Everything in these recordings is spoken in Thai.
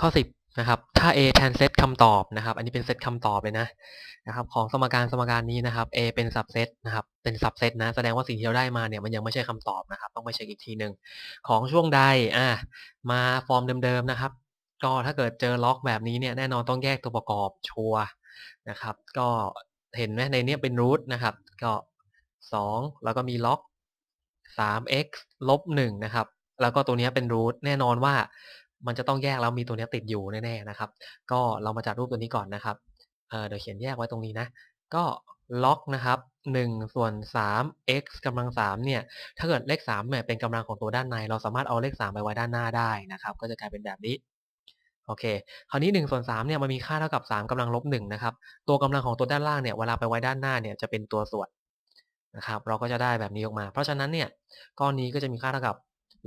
ข้อ 10นะครับถ้า a แทนเซตคำตอบนะครับอันนี้เป็นเซตคำตอบเลยนะนะครับของสมการสมการนี้นะครับ a เป็นสับเซตนะครับเป็นสับเซตนะแสดงว่าสิ่งที่เราได้มาเนี่ยมันยังไม่ใช่คำตอบนะครับต้องไปเช็คอีกทีหนึ่งของช่วงใดอ่ามาฟอร์มเดิมๆนะครับก็ถ้าเกิดเจอล็อกแบบนี้เนี่ยแน่นอนต้องแยกตัวประกอบชัวนะครับก็เห็นไหมในนี้เป็นรูทนะครับก็ 2 แล้วก็มีล็อก 3x ลบ1นะครับแล้วก็ตัวนี้เป็นรูทแน่นอนว่ามันจะต้องแยกแล้วมีตัวนี้ติดอยู่แน่ๆนะครับ ก็เรามาจัดรูปตัวนี้ก่อนนะครับเเดี๋ยวเขียนแยกไว้ตรงนี้นะ ก็ล็อกนะครับ1ส่วน3 x กำลัง3เนี่ย ถ้าเกิดเลข 3เนี่ยเป็นกำลังของตัวด้านใน เราสามารถเอาเลข 3 ไปไว้ด้านหน้าได้นะครับ ก็จะกลายเป็นแบบนี้ โอเค คราวนี้1ส่วน3เนี่ยมันมีค่าเท่ากับ 3กำลังลบ1นะครับ ตัวกำลังของตัวด้านล่างเนี่ย เวลาไปไว้ด้านหน้าเนี่ยจะเป็นตัวส่วนนะครับ เราก็จะได้แบบนี้ออกมา เพราะฉะนั้นเนี่ยก้อนนี้ก็จะมีค่าเท่ากับ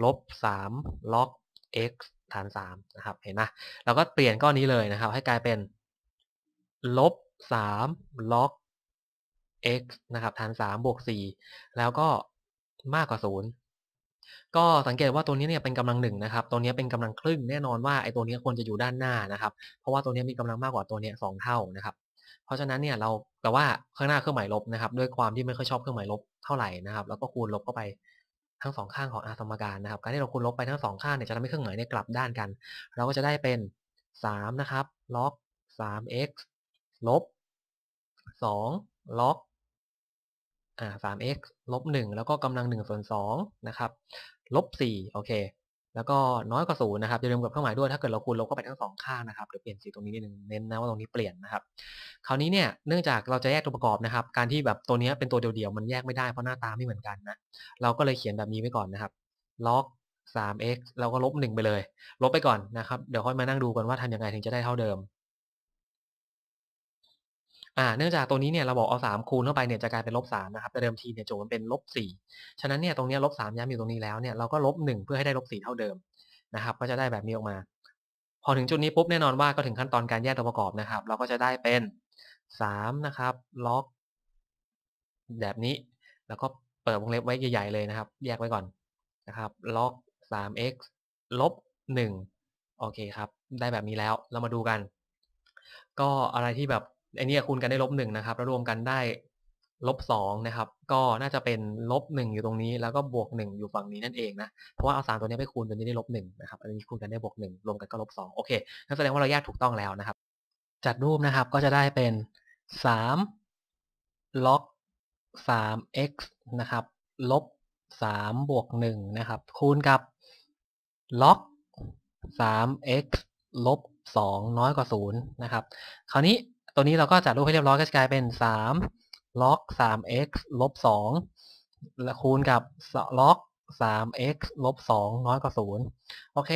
ลบ3ล็อก x ฐาน3นะครับเห็นไหมเราก็เปลี่ยนก้อนนี้เลยนะครับให้กลายเป็นลบ3ล o อ x นะครับฐาน3บวก4แล้วก็มากกว่า0ก็สังเกตว่าตัวนี้เนี่ยเป็นกำลังหนึ่งนะครับ ตัวนี้เป็นกำลังครึ่งแน่นอนว่าไอ้ตัวนี้ควรจะอยู่ด้านหน้านะครับเพราะว่าตัวนี้มีกำลังมากกว่าตัวนี้สองเท่านะครับ เพราะฉะนั้นเนี่ยเราแต่ว่าข้างหน้าเครื่องหมายลบนะครับด้วยความที่ไม่ค่อยชอบเครื่องหมายลบเท่าไหร่นะครับแล้วก็คูณลบเข้าไปทั้งสองข้างของอาสมการนะครับ การที่เราคูณลบไปทั้งสองข้างเนี่ยจะทำให้เครื่องหมายเนี่ยกลับด้านกัน เราก็จะได้เป็น 3 นะครับล็อก3 x ลบ 2 ล็อกอ่า3 x ลบ 1 แล้วก็กำลัง 1 ส่วน2นะครับลบ4โอเคแล้วก็น้อยกว่าศูนย์นะครับอย่าลืมกับเครื่องหมายด้วยถ้าเกิดเราคูณลบก็ไปทั้งสองข้างนะครับเดี๋ยวเปลี่ยนสีตรงนี้นิดนึงเน้นนะว่าตรงนี้เปลี่ยนนะครับคราวนี้เนี่ยเนื่องจากเราจะแยกตัวประกอบนะครับการที่แบบตัวนี้เป็นตัวเดียว ๆ มันแยกไม่ได้เพราะหน้าตาไม่เหมือนกันนะเราก็เลยเขียนแบบนี้ไว้ก่อนนะครับล็อก 3x เราก็ลบ 1 ไปเลย ลบไปก่อนนะครับเดี๋ยวค่อยมานั่งดูกันว่าทำยังไงถึงจะได้เท่าเดิมอ่าเนื่องจากตัวนี้เนี่ยเราบอกเอาสามคูณเข้าไปเนี่ยจะกลายเป็นลบสามนะครับแต่เดิมทีเนี่ยโจมันเป็นลบสี่ฉะนั้นเนี่ยตรงนี้ลบสามย้ำอยู่ตรงนี้แล้วเนี่ยเราก็ลบหนึ่งเพื่อให้ได้ลบสี่เท่าเดิมนะครับ ก็จะได้แบบนี้ออกมา พอถึงจุดนี้ปุ๊บแน่นอนว่าก็ถึงขั้นตอนการแยกตัวประกอบนะครับ เราก็จะได้เป็นสามนะครับล็อกแบบนี้ แล้วก็เปิดวงเล็บไว้ใหญ่ๆเลยนะครับ แยกไว้ก่อนนะครับล็อกสาม x ลบหนึ่งโอเคครับได้แบบนี้แล้วเรามาดูกัน ก็อะไรที่แบบอันนี้คูณกันได้ลบหนึ่งนะครับแล้วรวมกันได้ลบสองนะครับ ก็น่าจะเป็นลบหนึ่งอยู่ตรงนี้ แล้วก็บวกหนึ่งอยู่ฝั่งนี้นั่นเองนะ เพราะว่าเอาสามตัวนี้ไปคูณตัวนี้ได้ลบหนึ่งนะครับ อันนี้คูณกันได้บวกหนึ่งรวมกันก็ลบสองโอเคนั่นแสดงว่าเราแยกถูกต้องแล้วนะครับ จัดรูปนะครับ ก็จะได้เป็นสามล็อกสาม x นะครับลบสามบวกหนึ่งนะครับ คูณกับล็อกสาม x ลบสองน้อยกว่าศูนย์นะครับ คราวนี้ตัวนี้เราก็จัดรูปให้เรียบร้อยก็จะกลายเป็น3ล็อก 3x ลบ2และคูณกับล็อก 3x ลบ2น้อยกว่า0โอเค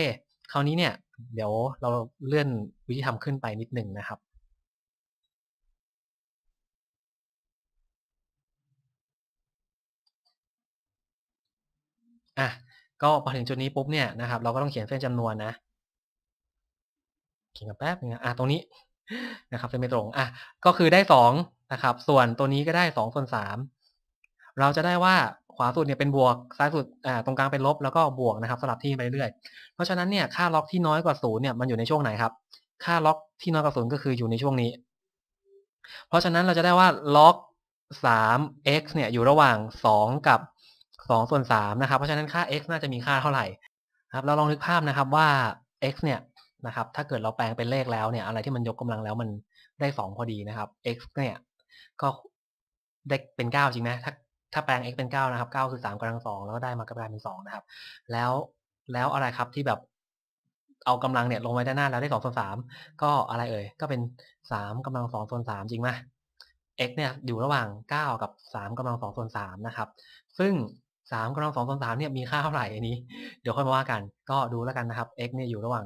คราวนี้เนี่ย เดี๋ยวเราเลื่อนวิธีทำขึ้นไปนิดหนึ่งนะครับ อ่ะ ก็พอถึงจุดนี้ปุ๊บเนี่ยนะครับ เราก็ต้องเขียนเส้นจำนวนนะเขียนกับแป๊บนึงอ่ะ ตรงนี้นะครับเซไม่ตรงอ่ะก็คือได้สองนะครับส่วนตัวนี้ก็ได้สองส่วนสามเราจะได้ว่าขวาสุดเนี่ยเป็นบวกซ้ายสุดอ่าตรงกลางเป็นลบแล้วก็บวกนะครับสลับที่ไปเรื่อยเพราะฉะนั้นเนี่ยค่าล็อกที่น้อยกว่าศูนย์เนี่ยมันอยู่ในช่วงไหนครับ ค่าล็อกที่น้อยกว่าศูนย์ก็คืออยู่ในช่วงนี้ เพราะฉะนั้นเราจะได้ว่าล็อกสาม x เนี่ยอยู่ระหว่างสองกับสองส่วนสามนะครับ เพราะฉะนั้นค่า x น่าจะมีค่าเท่าไหร่ครับ เราลองนึกภาพนะครับว่า x เนี่ยนะครับ ถ้าเกิดเราแปลงเป็นเลขแล้วเนี่ย อะไรที่มันยกกำลังแล้วมันได้2พอดีนะครับ x เนี่ยก็ได้เป็น 9 จริงนะถ้า ถ้าแปลง x เป็น9นะครับ9 คือ3กำลังสองแล้วก็ได้มากระายเป็น2นะครับ แล้วแล้วอะไรครับที่แบบ เอากำลังเนี่ยลงไว้ด้านหน้าแล้วได้2ส่วน3ก็อะไรเอ่ย ก็เป็น3กำลัง2ส่วน3จริงไหม x เนี่ยอยู่ระหว่าง 9 กับ3กำลัง2ส่วน3นะครับ ซึ่ง3กำลัง2ส่วน3เนี่ยมีค่าเท่าไหร่อันนี้ เดี๋ยวค่อยมาว่ากัน ก็ดูแล้วกันนะครับ x เนี่ยอยู่ระหว่าง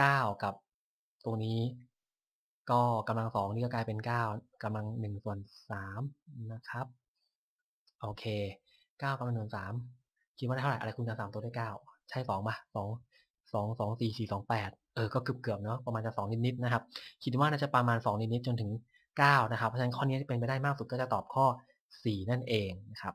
9กับตัวนี้ ก็กำลังสองนี่ก็กลายเป็น9กำลัง1ส่วน3นะครับ โอเค9กำลังหนึ่งสามคิดว่าได้เท่าไหร่อะไรคูณกันสามตัวได้ 9 ใช่2ป่ะ2 2 2 4 4 2 8เออก็เกือบเกือบเนาะประมาณจะ2นิดๆนะครับ คิดว่าน่าจะประมาณ 2 นิดๆจนถึง 9 นะครับ เพราะฉะนั้นข้อนี้จะเป็นไปได้มากสุดก็จะตอบข้อ 4 นั่นเองนะครับ